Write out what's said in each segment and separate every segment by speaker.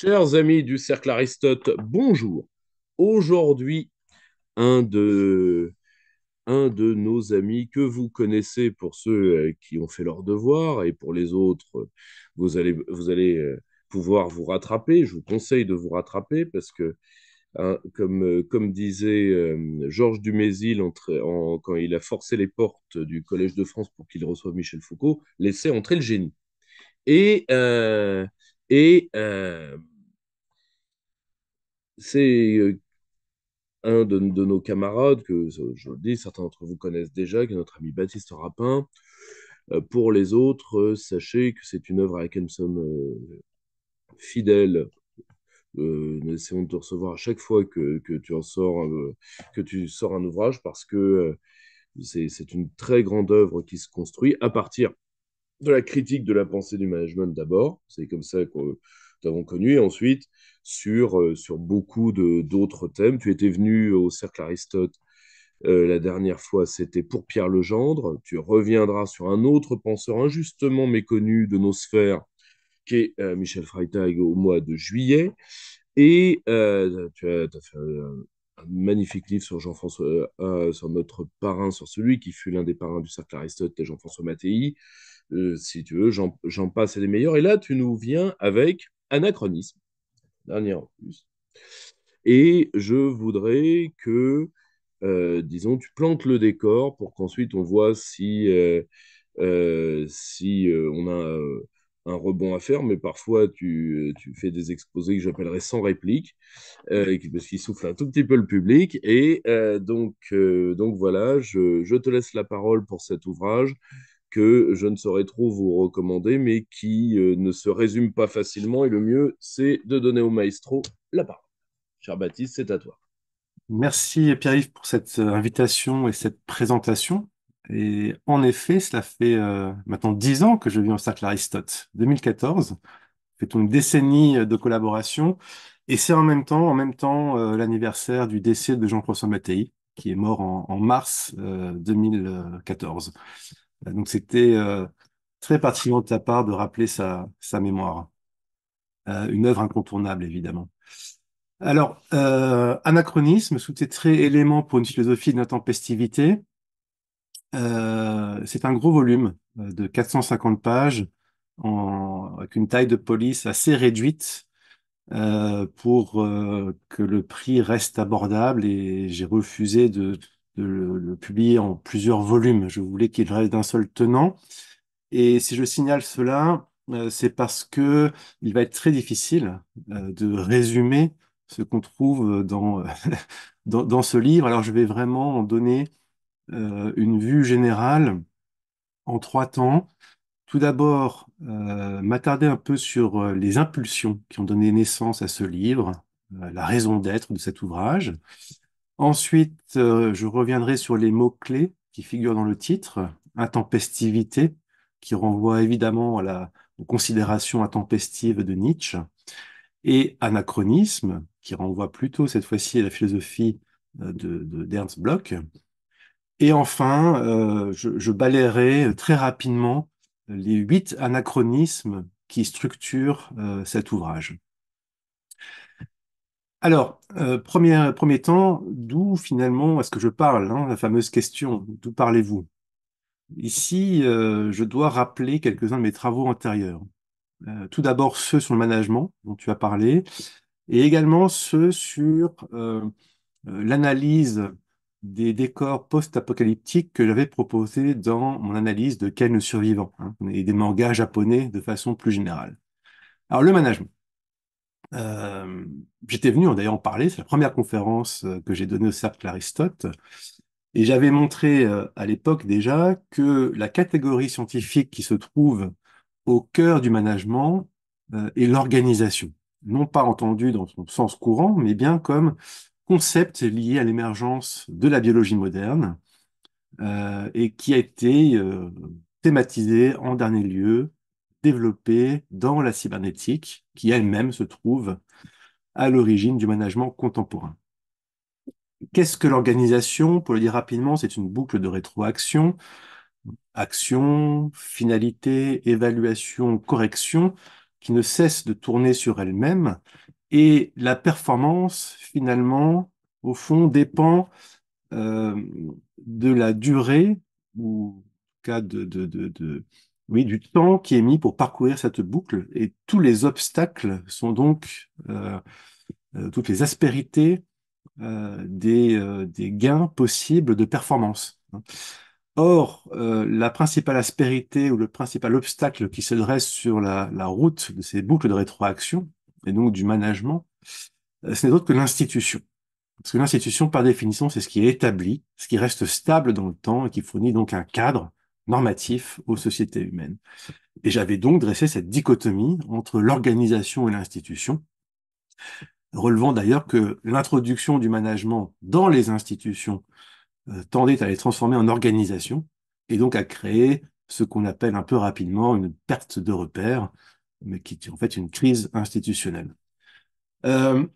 Speaker 1: Chers amis du Cercle Aristote, bonjour. Aujourd'hui, un de, un de nos amis que vous connaissez pour ceux euh, qui ont fait leur devoir et pour les autres, vous allez, vous allez euh, pouvoir vous rattraper. Je vous conseille de vous rattraper parce que, hein, comme, euh, comme disait Georges Dumézil quand il a forcé les portes du Collège de France pour qu'il reçoive Michel Foucault, laissez entrer le génie. Et. Et euh, c'est euh, un de, nos camarades, que je le dis, certains d'entre vous connaissent déjà, qui est notre ami Baptiste Rapin. Euh, pour les autres, sachez que c'est une œuvre à laquelle nous sommes fidèles. nous essayons de te recevoir à chaque fois tu sors, que tu sors un ouvrage parce que c'est une très grande œuvre qui se construit à partir de la critique de la pensée du management d'abord, c'est comme ça que nous t'avons connu, et ensuite sur, euh, sur beaucoup d'autres thèmes. Tu étais venu au Cercle Aristote euh, la dernière fois, c'était pour Pierre Legendre. Tu reviendras sur un autre penseur injustement méconnu de nos sphères, qui est euh, Michel Freitag, au mois de juillet. Et tu as, fait un, magnifique livre sur Jean-François, sur notre parrain, sur celui qui fut l'un des parrains du Cercle Aristote, Jean-François Mattei, euh, si tu veux, j'en passe les meilleurs. Et là, tu nous viens avec Anachronisme, dernier. en plus. Et je voudrais que, euh, disons, tu plantes le décor pour qu'ensuite on voit si, euh, si on a un rebond à faire, mais parfois tu, fais des exposés que j'appellerais sans réplique, parce qu'ils soufflent un tout petit peu le public. Et donc, donc voilà, je, je, te laisse la parole pour cet ouvrage que je ne saurais trop vous recommander, mais qui euh, ne se résume pas facilement. Et le mieux, c'est de donner au maestro la parole. Cher Baptiste, c'est à toi.
Speaker 2: Merci Pierre-Yves pour cette euh, invitation et cette présentation. Et en effet, cela fait euh, maintenant dix ans que je vis en cercle Aristote. 2014, fait une décennie de collaboration. Et c'est en même temps, l'anniversaire du décès de Jean-François Mattei, qui est mort en, mars 2014. Bah, donc c'était euh, très pertinent de ta part de rappeler sa, sa mémoire. Euh, une œuvre incontournable, évidemment. Alors, euh, anachronisme, sous très élément pour une philosophie de tempestivité. Euh, c'est un gros volume de 450 pages en, avec une taille de police assez réduite euh, pour que le prix reste abordable et j'ai refusé de, de le, publier en plusieurs volumes. Je voulais qu'il reste d'un seul tenant. Et si je signale cela, euh, c'est parce que il va être très difficile euh, de résumer ce qu'on trouve dans, dans, ce livre. Alors je vais vraiment en donner euh, une vue générale en trois temps. Tout d'abord, m'attarder un peu sur les impulsions qui ont donné naissance à ce livre, la raison d'être de cet ouvrage. Ensuite, euh, je reviendrai sur les mots-clés qui figurent dans le titre. Intempestivité, qui renvoie évidemment à la considération considérations de Nietzsche. Et anachronisme, qui renvoie plutôt cette fois-ci à la philosophie euh, de, d'Ernst Bloch. Et enfin, euh, je, je, balayerai très rapidement les huit anachronismes qui structurent cet ouvrage. Alors, euh, premier, premier temps, d'où finalement est-ce que je parle, hein, la fameuse question, d'où parlez-vous? Ici, euh, je dois rappeler quelques-uns de mes travaux antérieurs. Euh, tout d'abord ceux sur le management dont tu as parlé, et également ceux sur l'analyse des décors post-apocalyptiques que j'avais proposé dans mon analyse de Ken le survivant, hein, et des mangas japonais de façon plus générale. Alors le management j'étais venu en d'ailleurs en parler, c'est la première conférence que j'ai donnée au Cercle Aristote, et j'avais montré à l'époque déjà que la catégorie scientifique qui se trouve au cœur du management est l'organisation, non pas entendue dans son sens courant, mais bien comme concept lié à l'émergence de la biologie moderne et qui a été thématisée thématisé en dernier lieu développée dans la cybernétique, qui elle-même se trouve à l'origine du management contemporain. Qu'est-ce que l'organisation Pour le dire rapidement, c'est une boucle de rétroaction. Action, finalité, évaluation, correction, qui ne cesse de tourner sur elle-même. Et la performance, finalement, au fond, dépend euh, de la durée, ou cas de, de, de oui, du temps qui est mis pour parcourir cette boucle et tous les obstacles sont donc euh, euh, toutes les aspérités euh, des, gains possibles de performance. Or, la principale aspérité ou le principal obstacle qui se dresse sur la, la route de ces boucles de rétroaction et donc du management, ce n'est autre que l'institution. Parce que l'institution, par définition, c'est ce qui est établi, ce qui reste stable dans le temps et qui fournit donc un cadre normatif aux sociétés humaines. Et j'avais donc dressé cette dichotomie entre l'organisation et l'institution, relevant d'ailleurs que l'introduction du management dans les institutions euh, tendait à les transformer en organisation et donc à créer ce qu'on appelle un peu rapidement une perte de repère, mais qui est en fait une crise institutionnelle. Euh,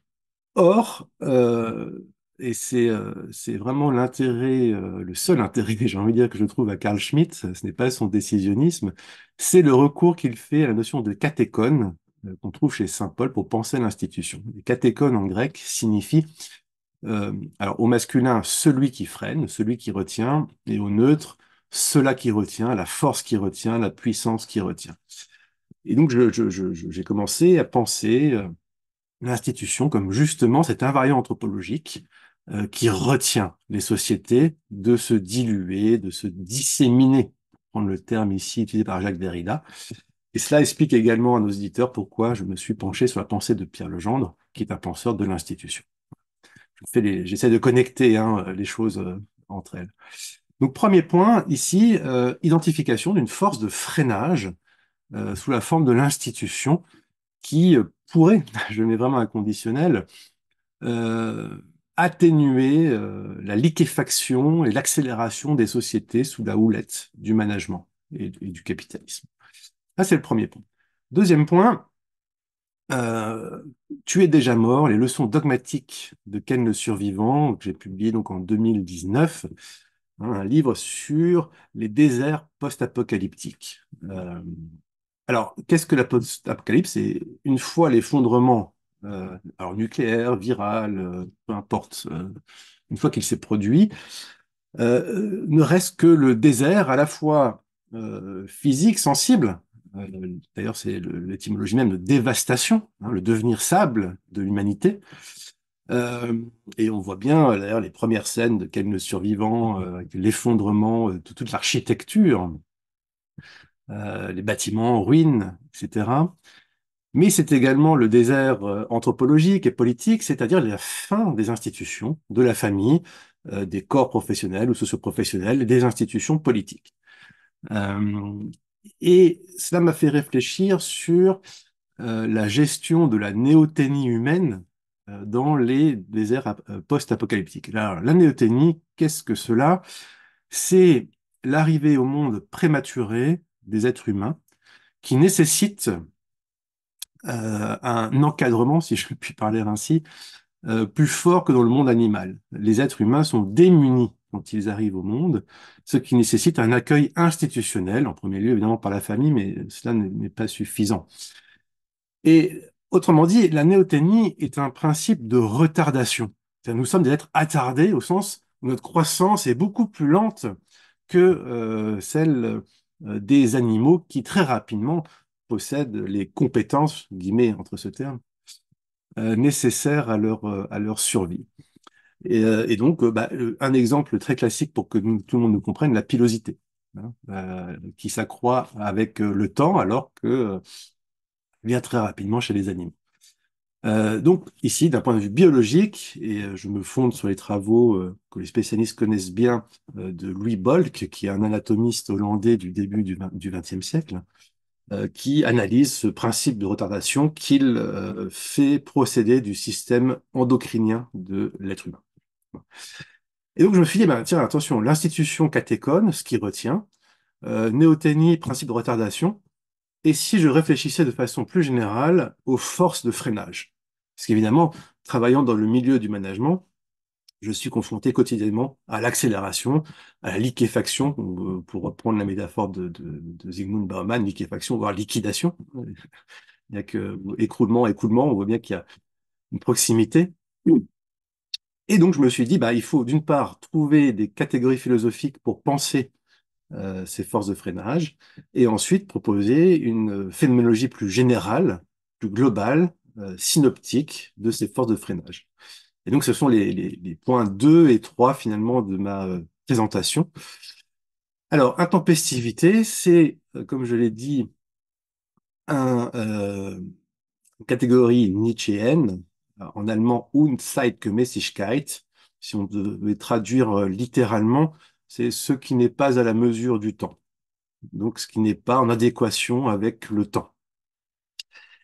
Speaker 2: or, euh, et euh, c'est vraiment l'intérêt, euh, le seul intérêt, j'ai envie de dire, que je trouve à Carl Schmitt, ce n'est pas son décisionnisme, c'est le recours qu'il fait à la notion de catéchone euh, qu'on trouve chez Saint Paul pour penser l'institution. Catéchone en grec signifie, alors au masculin, celui qui freine, celui qui retient, et au neutre, cela qui retient, la force qui retient, la puissance qui retient. Et donc j'ai je, commencé à penser l'institution comme justement cet invariant anthropologique euh, qui retient les sociétés de se diluer, de se disséminer, pour prendre le terme ici utilisé par Jacques Derrida. Et cela explique également à nos auditeurs pourquoi je me suis penché sur la pensée de Pierre Legendre, qui est un penseur de l'institution. J'essaie de connecter hein, les choses euh, entre elles. Donc premier point ici, euh, identification d'une force de freinage sous la forme de l'institution qui pourrait, je mets vraiment un conditionnel, euh, atténuer euh, la liquéfaction et l'accélération des sociétés sous la houlette du management et, du capitalisme. Ça, c'est le premier point. Deuxième point, euh, Tu es déjà mort, les leçons dogmatiques de Ken le survivant, que j'ai publié donc en 2019, hein, un livre sur les déserts post-apocalyptiques. Euh, alors, qu'est-ce que la post-apocalypse C'est une fois l'effondrement euh, alors nucléaire, viral, euh, peu importe, euh, une fois qu'il s'est produit, ne reste que le désert à la fois physique, sensible, d'ailleurs c'est l'étymologie même de dévastation, hein, le devenir sable de l'humanité. et on voit bien d'ailleurs les premières scènes de Calme le survivant, l'effondrement de toute l'architecture, les bâtiments en ruine, etc mais c'est également le désert euh, anthropologique et politique, c'est-à-dire la fin des institutions, de la famille, euh, des corps professionnels ou socioprofessionnels, des institutions politiques. Euh, et cela m'a fait réfléchir sur la gestion de la néothénie humaine dans les déserts post-apocalyptiques. Alors, la néothénie, qu'est-ce que cela C'est l'arrivée au monde prématuré des êtres humains qui nécessite euh, un encadrement, si je puis parler ainsi, euh, plus fort que dans le monde animal. Les êtres humains sont démunis quand ils arrivent au monde, ce qui nécessite un accueil institutionnel, en premier lieu évidemment par la famille, mais cela n'est pas suffisant. Et autrement dit, la néothénie est un principe de retardation. Nous sommes des êtres attardés au sens où notre croissance est beaucoup plus lente que euh, celle des animaux qui très rapidement possèdent les compétences, guillemets entre ce terme, euh, nécessaires euh, à leur, survie. Et, euh, donc, bah, un exemple très classique pour que tout le monde nous comprenne, la pilosité, hein, qui s'accroît avec le temps alors que vient très rapidement chez les animaux. donc ici, d'un point de vue biologique, et je me fonde sur les travaux que les spécialistes connaissent bien de Louis Bolk, qui est un anatomiste hollandais du début du XXe siècle, euh, qui analyse ce principe de retardation qu'il euh, fait procéder du système endocrinien de l'être humain. Et donc je me suis dit, ben, tiens, attention, l'institution catéchone, ce qui retient, euh, néothénie, principe de retardation, et si je réfléchissais de façon plus générale aux forces de freinage Parce qu'évidemment, travaillant dans le milieu du management, je suis confronté quotidiennement à l'accélération, à la liquéfaction, euh, pour reprendre la métaphore de, de, de Zygmunt Bauman, liquéfaction, voire liquidation. Il n'y a que écroulement, écoulement, on voit bien qu'il y a une proximité. Et donc, je me suis dit, bah, il faut d'une part trouver des catégories philosophiques pour penser euh, ces forces de freinage, et ensuite proposer une euh, phénoménologie plus générale, plus globale, synoptique de ces forces de freinage. Et donc, ce sont les, points 2 et 3 finalement de ma euh, présentation. Alors, intempestivité, c'est, euh, comme je l'ai dit, un, une euh, catégorie nietzschéenne, en allemand Unzeitgemäßigkeit. Si on devait traduire littéralement, c'est ce qui n'est pas à la mesure du temps. Donc, ce qui n'est pas en adéquation avec le temps.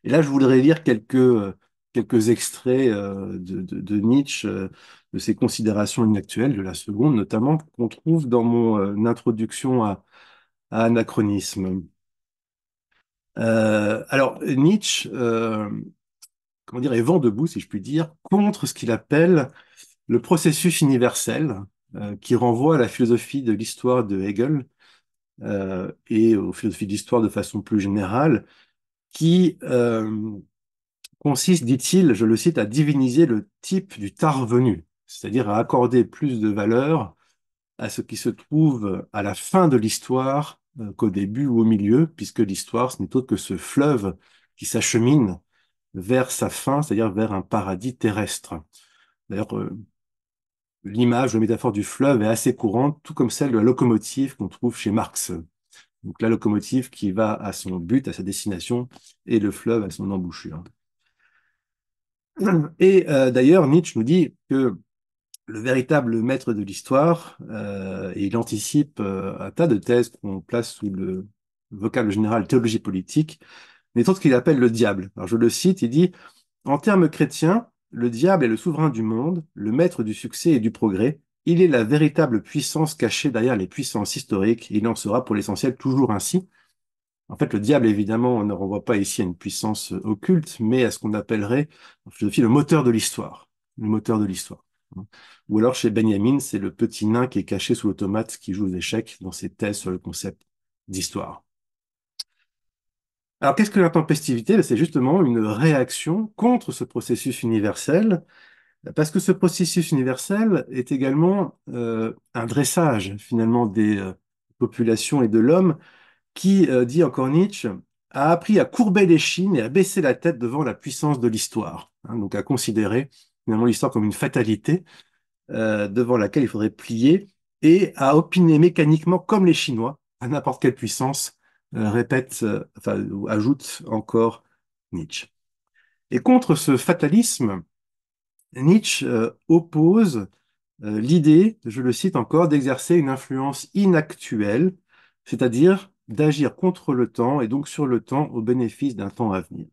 Speaker 2: Et là, je voudrais lire quelques quelques extraits euh, de, Nietzsche, euh, de ses considérations inactuelles, de la seconde notamment, qu'on trouve dans mon euh, introduction à, Anachronisme. alors, Nietzsche, comment dire, est vent debout, si je puis dire, contre ce qu'il appelle le processus universel, qui renvoie à la philosophie de l'histoire de Hegel et aux philosophies de l'histoire de façon plus générale, qui consiste, dit-il, je le cite, à diviniser le type du tard venu, c'est-à-dire à accorder plus de valeur à ce qui se trouve à la fin de l'histoire euh, qu'au début ou au milieu, puisque l'histoire, ce n'est autre que ce fleuve qui s'achemine vers sa fin, c'est-à-dire vers un paradis terrestre. D'ailleurs, euh, l'image, la métaphore du fleuve est assez courante, tout comme celle de la locomotive qu'on trouve chez Marx. Donc la locomotive qui va à son but, à sa destination, et le fleuve à son embouchure. Et euh, d'ailleurs, Nietzsche nous dit que le véritable maître de l'histoire, euh, et il anticipe euh, un tas de thèses qu'on place sous le vocable général théologie politique, mais ce qu'il appelle le diable. Alors je le cite, il dit, en termes chrétiens, le diable est le souverain du monde, le maître du succès et du progrès. Il est la véritable puissance cachée derrière les puissances historiques. Il en sera pour l'essentiel toujours ainsi. En fait, le diable, évidemment, on ne renvoie pas ici à une puissance euh, occulte, mais à ce qu'on appellerait en philosophie le moteur de l'histoire. Le moteur de l'histoire. Hein. Ou alors chez Benjamin, c'est le petit nain qui est caché sous l'automate qui joue aux échecs dans ses thèses sur le concept d'histoire. Alors qu'est-ce que l'intempestivité ben, C'est justement une réaction contre ce processus universel, parce que ce processus universel est également euh, un dressage finalement des euh, populations et de l'homme qui, euh, dit encore Nietzsche, a appris à courber les chines et à baisser la tête devant la puissance de l'histoire, hein, donc à considérer finalement l'histoire comme une fatalité euh, devant laquelle il faudrait plier et à opiner mécaniquement comme les Chinois à n'importe quelle puissance, euh, répète, enfin, ajoute encore Nietzsche. Et contre ce fatalisme, Nietzsche oppose l'idée, je le cite encore, d'exercer une influence inactuelle, c'est-à-dire d'agir contre le temps et donc sur le temps au bénéfice d'un temps à venir.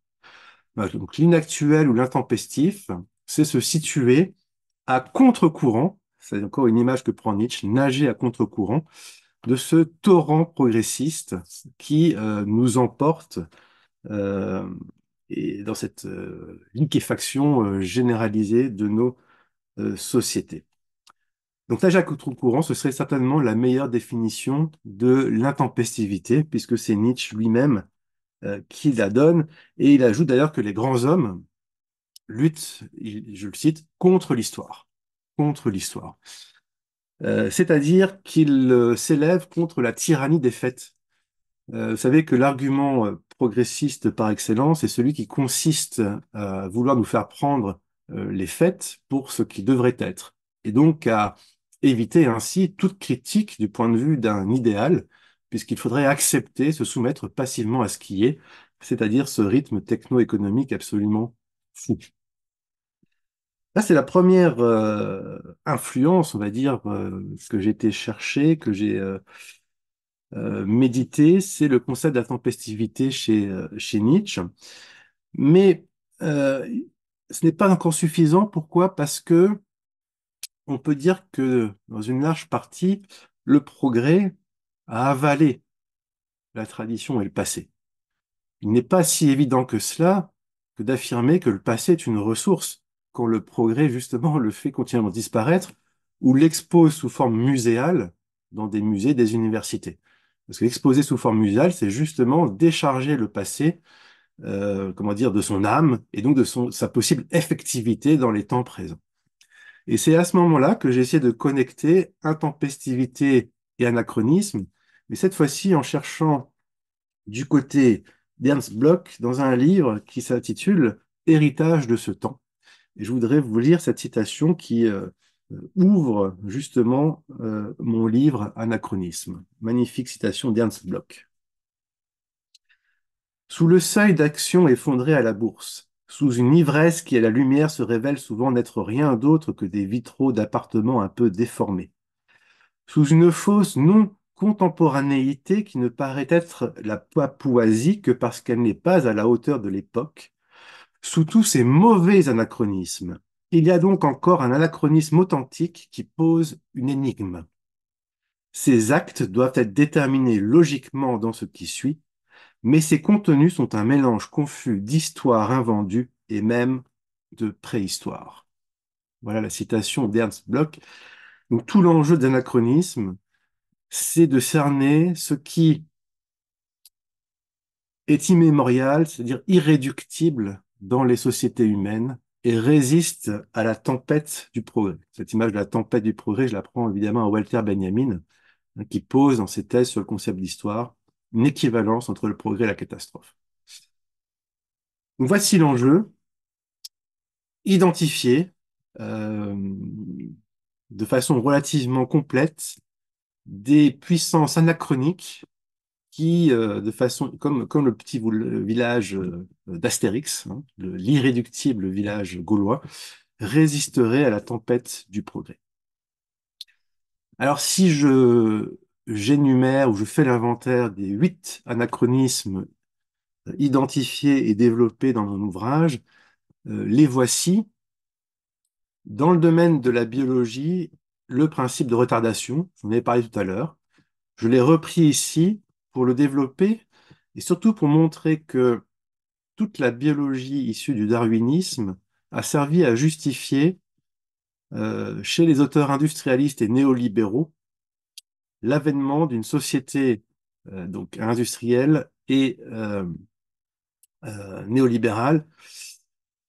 Speaker 2: Donc l'inactuel ou l'intempestif, c'est se situer à contre-courant, c'est encore une image que prend Nietzsche, nager à contre-courant, de ce torrent progressiste qui euh, nous emporte euh, dans cette euh, liquéfaction généralisée de nos sociétés. Donc là, Jacques contre courant, ce serait certainement la meilleure définition de l'intempestivité, puisque c'est Nietzsche lui-même euh, qui la donne, et il ajoute d'ailleurs que les grands hommes luttent, je le cite, contre l'histoire, contre l'histoire. Euh, c'est-à-dire qu'ils euh, s'élèvent contre la tyrannie des faits. vous savez que l'argument progressiste par excellence est celui qui consiste à vouloir nous faire prendre les faits pour ce qui devrait être, et donc à éviter ainsi toute critique du point de vue d'un idéal, puisqu'il faudrait accepter, se soumettre passivement à ce qui est, c'est-à-dire ce rythme techno-économique absolument fou. Là, c'est la première euh, influence, on va dire, euh, que j'ai été chercher, que j'ai euh, médité, c'est le concept de la tempestivité chez, chez Nietzsche. Mais ce n'est pas encore suffisant. Pourquoi Parce que on peut dire que, dans une large partie, le progrès a avalé la tradition et le passé. Il n'est pas si évident que cela que d'affirmer que le passé est une ressource quand le progrès, justement, le fait continuellement disparaître ou l'expose sous forme muséale dans des musées, des universités. Parce que l'exposer sous forme muséale, c'est justement décharger le passé, euh, comment dire, de son âme et donc de son, sa possible effectivité dans les temps présents. Et c'est à ce moment-là que j'ai essayé de connecter intempestivité et anachronisme, mais cette fois-ci en cherchant du côté d'Ernst Bloch dans un livre qui s'intitule Héritage de ce temps. Et je voudrais vous lire cette citation qui euh, euh, ouvre justement euh, mon livre Anachronisme. Magnifique citation d'Ernst Bloch. Sous le seuil d'action effondré à la bourse, sous une ivresse qui à la lumière se révèle souvent n'être rien d'autre que des vitraux d'appartements un peu déformés. Sous une fausse non contemporanéité qui ne paraît être la Papouasie que parce qu'elle n'est pas à la hauteur de l'époque, sous tous ces mauvais anachronismes, il y a donc encore un anachronisme authentique qui pose une énigme. Ces actes doivent être déterminés logiquement dans ce qui suit, mais ses contenus sont un mélange confus d'histoires invendues et même de préhistoire. Voilà la citation d'Ernst Bloch. Donc tout l'enjeu d'anachronisme, c'est de cerner ce qui est immémorial, c'est-à-dire irréductible dans les sociétés humaines et résiste à la tempête du progrès. Cette image de la tempête du progrès, je la prends évidemment à Walter Benjamin, hein, qui pose dans ses thèses sur le concept d'histoire une équivalence entre le progrès et la catastrophe. voici l'enjeu. Identifier euh, de façon relativement complète des puissances anachroniques qui, euh, de façon, comme, comme le petit village euh, d'Astérix, hein, l'irréductible village gaulois, résisterait à la tempête du progrès. Alors si je j'énumère ou je fais l'inventaire des huit anachronismes euh, identifiés et développés dans mon ouvrage. Euh, les voici. Dans le domaine de la biologie, le principe de retardation, en ai parlé tout à l'heure, je l'ai repris ici pour le développer et surtout pour montrer que toute la biologie issue du darwinisme a servi à justifier euh, chez les auteurs industrialistes et néolibéraux, l'avènement d'une société euh, donc industrielle et euh, euh, néolibérale,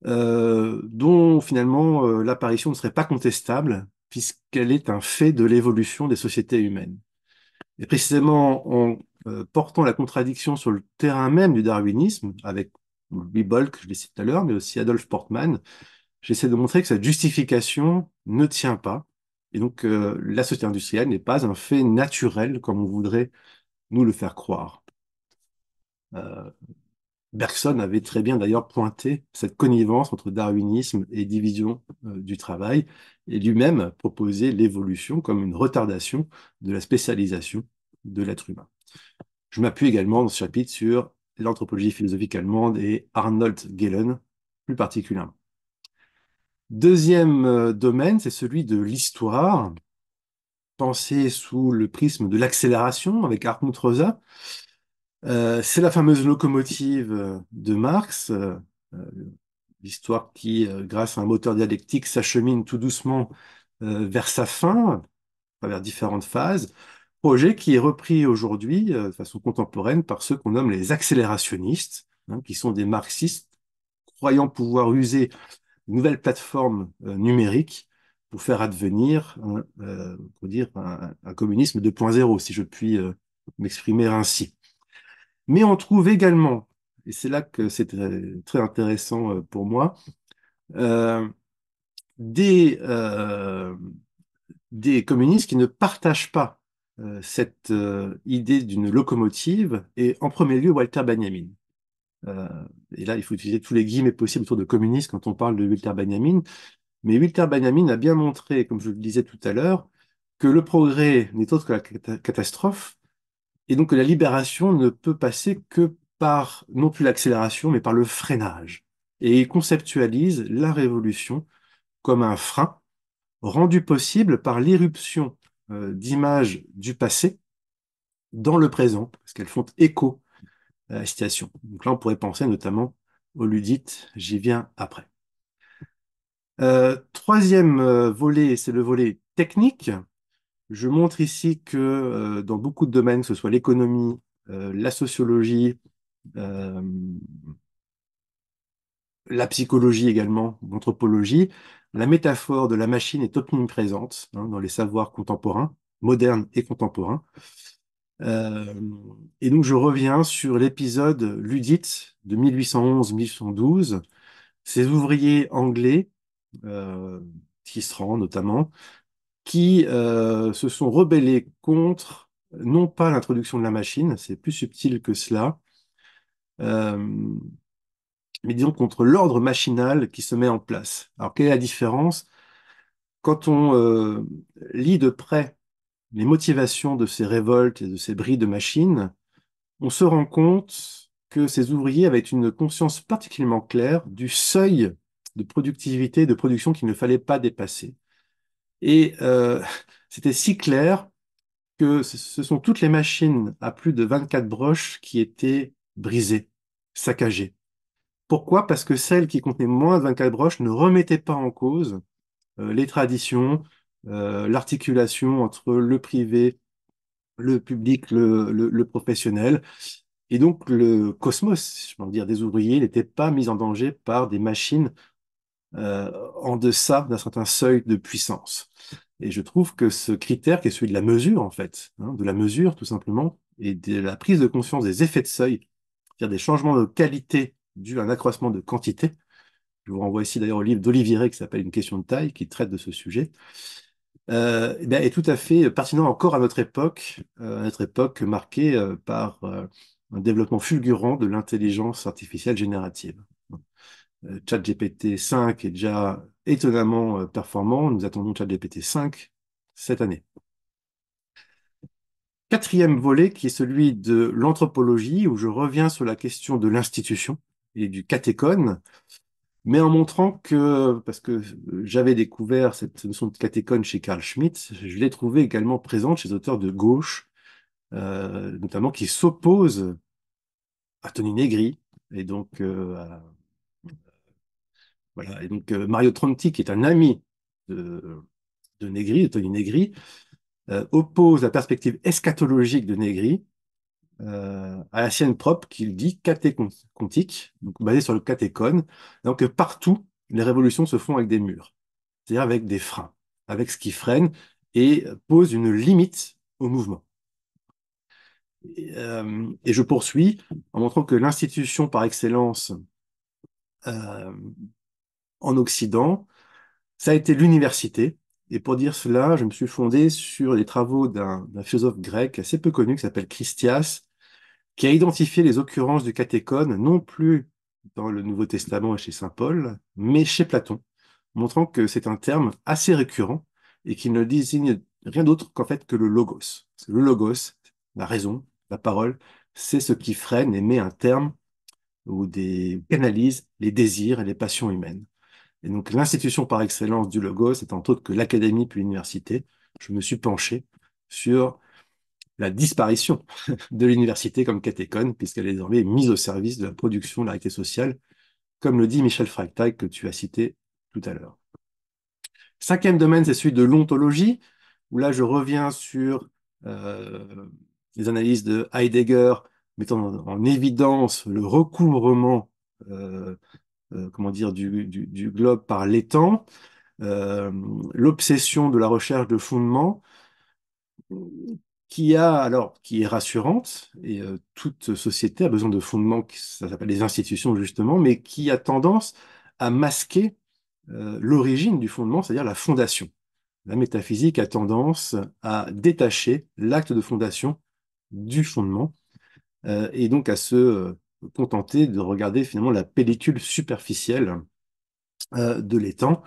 Speaker 2: dont finalement l'apparition ne serait pas contestable, puisqu'elle est un fait de l'évolution des sociétés humaines. Et précisément en portant la contradiction sur le terrain même du darwinisme, avec que je l'ai cité tout à l'heure, mais aussi Adolf Portman, j'essaie de montrer que cette justification ne tient pas et donc, euh, la société industrielle n'est pas un fait naturel comme on voudrait nous le faire croire. Euh, Bergson avait très bien d'ailleurs pointé cette connivence entre darwinisme et division euh, du travail, et lui-même proposé l'évolution comme une retardation de la spécialisation de l'être humain. Je m'appuie également dans ce chapitre sur l'anthropologie philosophique allemande et Arnold Gehlen plus particulièrement. Deuxième euh, domaine, c'est celui de l'histoire, pensée sous le prisme de l'accélération avec Hartmut Rosa. Euh, c'est la fameuse locomotive euh, de Marx, l'histoire qui, grâce à un moteur dialectique, s'achemine tout doucement vers sa fin, vers différentes phases. Projet qui est repris aujourd'hui de façon contemporaine par ceux qu'on nomme les accélérationnistes, hein, qui sont des marxistes croyant pouvoir user une nouvelle plateforme euh, numérique pour faire advenir un, euh, dire, un, communisme 2.0, si je puis euh, m'exprimer ainsi. Mais on trouve également, et c'est là que c'est très, intéressant pour moi, des, communistes qui ne partagent pas cette idée d'une locomotive, et en premier lieu Walter Benjamin. Euh, et là, il faut utiliser tous les guillemets possibles autour de communistes quand on parle de Walter Benjamin. Mais Walter Benjamin a bien montré, comme je le disais tout à l'heure, que le progrès n'est autre que la catastrophe, et donc que la libération ne peut passer que par, non plus l'accélération, mais par le freinage. Et il conceptualise la révolution comme un frein rendu possible par l'irruption euh, d'images du passé dans le présent, parce qu'elles font écho donc là, on pourrait penser notamment au ludite, j'y viens après. Euh, troisième euh, volet, c'est le volet technique. Je montre ici que euh, dans beaucoup de domaines, que ce soit l'économie, la sociologie, la psychologie également, l'anthropologie, la métaphore de la machine est omniprésente hein, dans les savoirs contemporains, modernes et contemporains. Euh, et donc je reviens sur l'épisode Ludite de 1811-1812. Ces ouvriers anglais, euh, Tisserand notamment, qui euh, se sont rebellés contre non pas l'introduction de la machine, c'est plus subtil que cela, euh, mais disons contre l'ordre machinal qui se met en place. Alors quelle est la différence Quand on lit de près les motivations de ces révoltes et de ces bris de machines, on se rend compte que ces ouvriers avaient une conscience particulièrement claire du seuil de productivité, de production qu'il ne fallait pas dépasser. Et euh, c'était si clair que ce sont toutes les machines à plus de 24 broches qui étaient brisées, saccagées. Pourquoi Parce que celles qui contenaient moins de 24 broches ne remettaient pas en cause euh, les traditions, euh, l'articulation entre le privé, le public, le, professionnel. Et donc le cosmos, je peux dire, des ouvriers n'était pas mis en danger par des machines euh, en deçà d'un certain seuil de puissance. Et je trouve que ce critère, qui est celui de la mesure en fait, hein, de la mesure tout simplement, et de la prise de conscience des effets de seuil, c'est-à-dire des changements de qualité dus à un accroissement de quantité. Je vous renvoie ici d'ailleurs au livre d'Olivier Ray qui s'appelle Une question de taille, qui traite de ce sujet. Euh, eh est tout à fait pertinent encore à notre époque, euh, à notre époque marquée euh, par un développement fulgurant de l'intelligence artificielle générative. ChatGPT 5 est déjà étonnamment performant. Nous attendons ChatGPT 5 cette année. Quatrième volet qui est celui de l'anthropologie, où je reviens sur la question de l'institution et du catéchone mais en montrant que, parce que j'avais découvert cette notion de catéchone chez Carl Schmitt, je l'ai trouvée également présente chez les auteurs de gauche, euh, notamment qui s'opposent à Tony Negri, et donc, euh, euh, Mario Tronti, qui est un ami de, de Negri, de Tony Negri, oppose la perspective eschatologique de Negri euh, à la sienne propre qu'il dit catécontique, donc basé sur le catécon, donc que partout les révolutions se font avec des murs, c'est-à-dire avec des freins, avec ce qui freine et pose une limite au mouvement. Et, euh, je poursuis en montrant que l'institution par excellence euh, en Occident, ça a été l'université, et pour dire cela, je me suis fondé sur les travaux d'un philosophe grec assez peu connu qui s'appelle Christias, qui a identifié les occurrences du catéchone non plus dans le Nouveau Testament et chez Saint Paul, mais chez Platon, montrant que c'est un terme assez récurrent et qui ne désigne rien d'autre qu'en fait que le logos. le logos, la raison, la parole, c'est ce qui freine et met un terme ou des canalise les désirs et les passions humaines. Et donc l'institution par excellence du logo, c'est entre autres que l'académie puis l'université. Je me suis penché sur la disparition de l'université comme catéchone, puisqu'elle est désormais mise au service de la production de la réalité sociale, comme le dit Michel Fractag, que tu as cité tout à l'heure. Cinquième domaine, c'est celui de l'ontologie, où là je reviens sur euh, les analyses de Heidegger, mettant en évidence le recouvrement euh, euh, comment dire, du, globe par l'étang, euh, l'obsession de la recherche de fondements qui a alors qui est rassurante et euh, toute société a besoin de fondements ça s'appelle les institutions justement mais qui a tendance à masquer l'origine du fondement c'est-à-dire la fondation la métaphysique a tendance à détacher l'acte de fondation du fondement et donc à se contenter de regarder finalement la pellicule superficielle euh, de l'étang.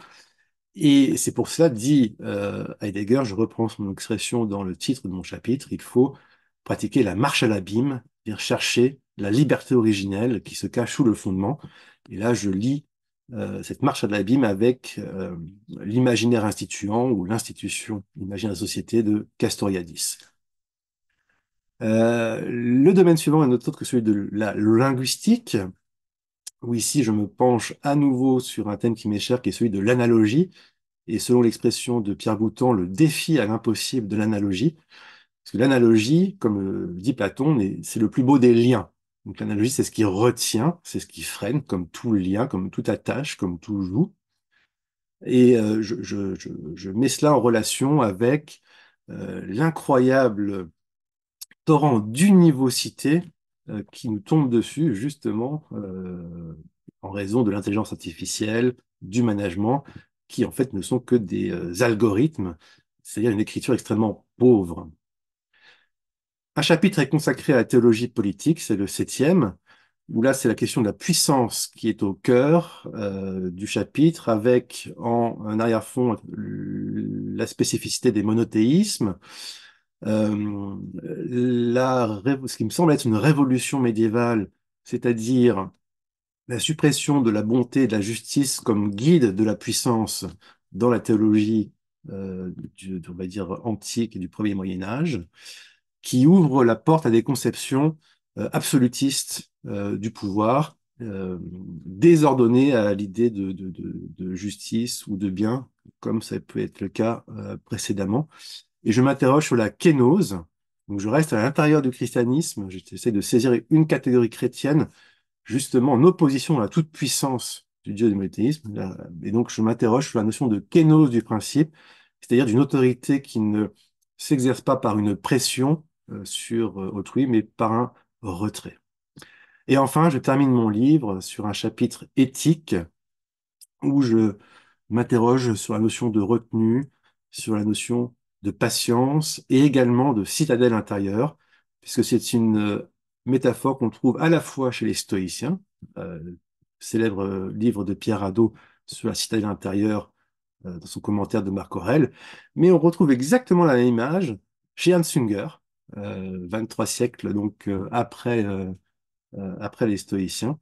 Speaker 2: Et c'est pour cela, dit euh, Heidegger, je reprends son expression dans le titre de mon chapitre, il faut pratiquer la marche à l'abîme, dire chercher la liberté originelle qui se cache sous le fondement. Et là, je lis euh, cette marche à l'abîme avec l'imaginaire instituant ou l'institution, l'imaginaire société de Castoriadis. Euh, le domaine suivant est notre autre que celui de la linguistique, où ici je me penche à nouveau sur un thème qui m'est cher, qui est celui de l'analogie, et selon l'expression de Pierre Bouton, le défi à l'impossible de l'analogie. Parce que l'analogie, comme euh, dit Platon, c'est le plus beau des liens. Donc l'analogie, c'est ce qui retient, c'est ce qui freine, comme tout lien, comme toute attache, comme tout joue Et euh, je, je, je, je, mets cela en relation avec l'incroyable torrent d'univocité euh, qui nous tombe dessus justement euh, en raison de l'intelligence artificielle, du management, qui en fait ne sont que des euh, algorithmes, c'est-à-dire une écriture extrêmement pauvre. Un chapitre est consacré à la théologie politique, c'est le septième, où là c'est la question de la puissance qui est au cœur du chapitre, avec en arrière-fond la spécificité des monothéismes, euh, ce qui me semble être une révolution médiévale, c'est-à-dire la suppression de la bonté et de la justice comme guide de la puissance dans la théologie, euh, on va dire, antique du premier Moyen Âge, qui ouvre la porte à des conceptions euh, absolutistes du pouvoir, désordonnées à l'idée de, de, justice ou de bien, comme ça peut être le cas précédemment et je m'interroge sur la kénose. Donc, je reste à l'intérieur du christianisme. J'essaie de saisir une catégorie chrétienne, justement, en opposition à la toute puissance du Dieu du monothéisme. Et donc, je m'interroge sur la notion de kénose du principe, c'est-à-dire d'une autorité qui ne s'exerce pas par une pression euh, sur euh, autrui, mais par un retrait. Et enfin, je termine mon livre sur un chapitre éthique où je m'interroge sur la notion de retenue, sur la notion de patience et également de citadelle intérieure, puisque c'est une euh, métaphore qu'on trouve à la fois chez les stoïciens, euh, célèbre euh, livre de Pierre Hadot sur la citadelle intérieure euh, dans son commentaire de Marc Aurel, mais on retrouve exactement la même image chez Hans Unger, euh, 23 siècles donc après, après les stoïciens.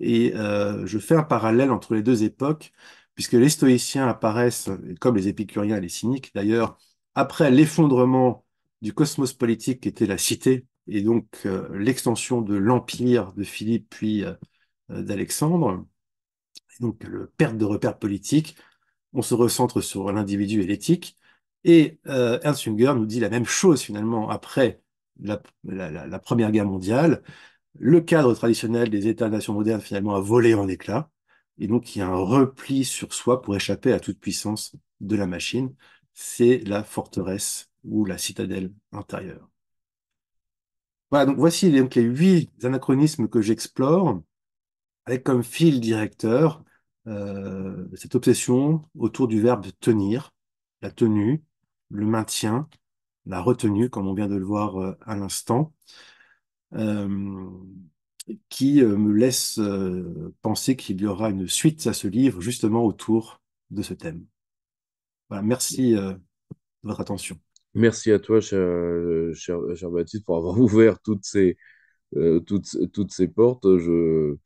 Speaker 2: Et je fais un parallèle entre les deux époques, puisque les stoïciens apparaissent, comme les épicuriens et les cyniques d'ailleurs, après l'effondrement du cosmos politique qui était la cité, et donc euh, l'extension de l'empire de Philippe puis euh, euh, d'Alexandre, donc le perte de repères politiques, on se recentre sur l'individu et l'éthique. Et Ernst Jünger nous dit la même chose finalement après la, la Première Guerre mondiale. Le cadre traditionnel des États-nations modernes finalement a volé en éclats. Et donc il y a un repli sur soi pour échapper à toute puissance de la machine c'est la forteresse ou la citadelle intérieure. Voilà, donc voici les huit anachronismes que j'explore avec comme fil directeur euh, cette obsession autour du verbe tenir, la tenue, le maintien, la retenue, comme on vient de le voir euh, à l'instant, euh, qui me laisse penser qu'il y aura une suite à ce livre justement autour de ce thème. Voilà, merci euh, de votre attention.
Speaker 1: Merci à toi, cher, euh, cher, Baptiste, pour avoir ouvert toutes ces, euh, toutes, toutes ces portes. Je,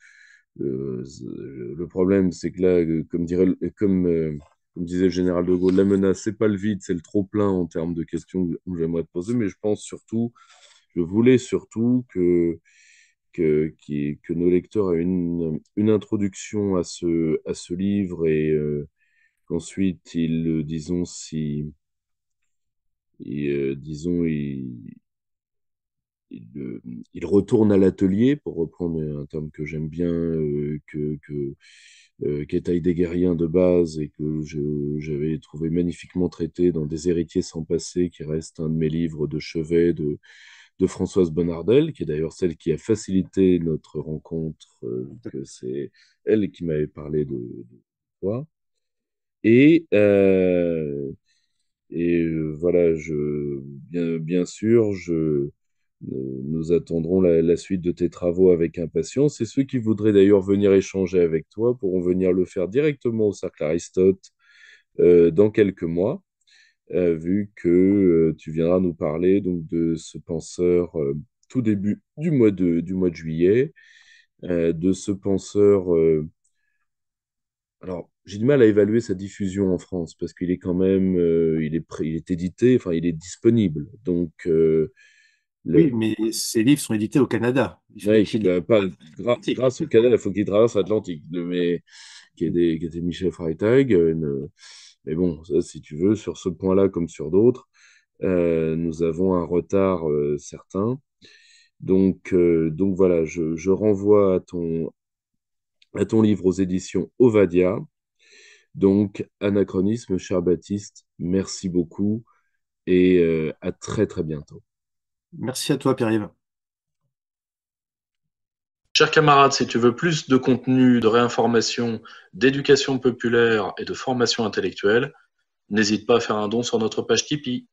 Speaker 1: le problème, c'est que là, comme, dirait, comme, disait le général de Gaulle, la menace, c'est pas le vide, c'est le trop-plein en termes de questions que j'aimerais te poser, mais je pense surtout, je voulais surtout que, que, que, que nos lecteurs aient une, une introduction à ce, à ce livre et Ensuite, il euh, disons si euh, disons euh, il, retourne à l'atelier pour reprendre un terme que j'aime bien qui que que des guerriens de base et que j'avais trouvé magnifiquement traité dans des héritiers sans passé qui reste un de mes livres de chevet de Françoise Bonnardel, qui est d'ailleurs celle qui a facilité notre rencontre. que c'est elle qui m'avait parlé de, de toi. Et, euh, euh, voilà, je, bien, bien sûr, euh, nous attendrons la, suite de tes travaux avec impatience. Et ceux qui voudraient d'ailleurs venir échanger avec toi pourront venir le faire directement au Cercle Aristote dans quelques mois, vu que tu viendras nous parler donc, de ce penseur tout début du mois de, du mois de juillet, de ce penseur. alors, j'ai du mal à évaluer sa diffusion en France parce qu'il est quand même, euh, il, est, il est édité, enfin, il est disponible. Donc, euh, Oui, mais ses livres sont édités au Canada. Ouais, il bah, pas, grâce au Canada, il faut qu'il traverse l'Atlantique, mais... qui, était, qui Michel Freitag. Euh, mais bon, si tu veux, sur ce point-là comme sur d'autres, nous avons un retard certain. Donc, donc voilà, je, je renvoie à ton, à ton livre aux éditions Ovadia, donc, Anachronisme, cher Baptiste, merci beaucoup et euh, à très très bientôt. Merci à toi, Pierre-Yves. Chers camarades, si tu veux plus de contenu, de réinformation, d'éducation populaire et de formation intellectuelle, n'hésite pas à faire un don sur notre page Tipeee.